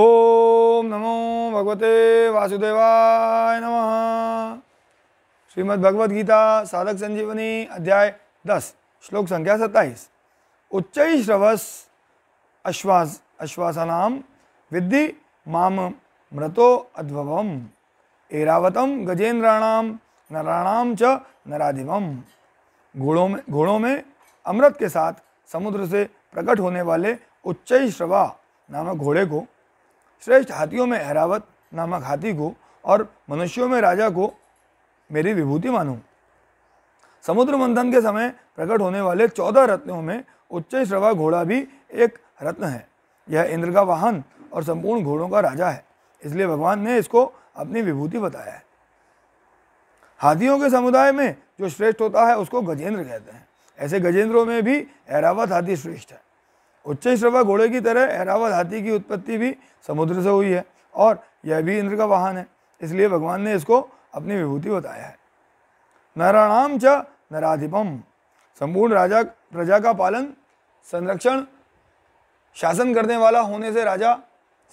ओम नमो भगवते वासुदेवाय नमः श्रीमद् भगवत गीता साधक संजीवनी अध्याय दस श्लोक संख्या सत्ताईस उच्च श्रवस अश्वास अश्वासनाम विद्धि माम मृतो अद्भव एरावतम गजेंद्राणाम नराणाम च नराधिवम घोड़ों में घोड़ों में अमृत के साथ समुद्र से प्रकट होने वाले उच्च श्रवा नामक घोड़े को श्रेष्ठ हाथियों में ऐरावत नामक हाथी को और मनुष्यों में राजा को मेरी विभूति मानूं समुद्र मंथन के समय प्रकट होने वाले चौदह रत्नों में उच्च श्रवा घोड़ा भी एक रत्न है यह इंद्र का वाहन और संपूर्ण घोड़ों का राजा है इसलिए भगवान ने इसको अपनी विभूति बताया है हाथियों के समुदाय में जो श्रेष्ठ होता है उसको गजेंद्र कहते हैं ऐसे गजेंद्रों में भी ऐरावत हाथी श्रेष्ठ है उच्च श्रवा घोड़े की तरह ऐरावत हाथी की उत्पत्ति भी समुद्र से हुई है और यह भी इंद्र का वाहन है इसलिए भगवान ने इसको अपनी विभूति बताया है नराणाम च नराधिपम संपूर्ण राजा प्रजा का पालन संरक्षण शासन करने वाला होने से राजा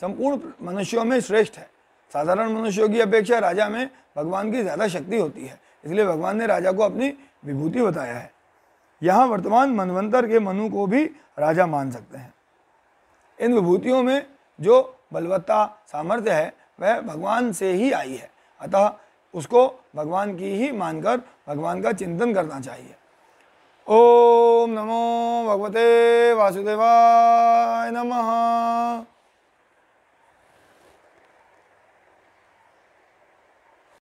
संपूर्ण मनुष्यों में श्रेष्ठ है साधारण मनुष्यों की अपेक्षा राजा में भगवान की ज़्यादा शक्ति होती है इसलिए भगवान ने राजा को अपनी विभूति बताया है यहाँ वर्तमान मनवंतर के मनु को भी राजा मान सकते हैं इन विभूतियों में जो बलवत्ता सामर्थ्य है वह भगवान से ही आई है अतः उसको भगवान की ही मानकर भगवान का चिंतन करना चाहिए ओम नमो भगवते वासुदेवाय नमः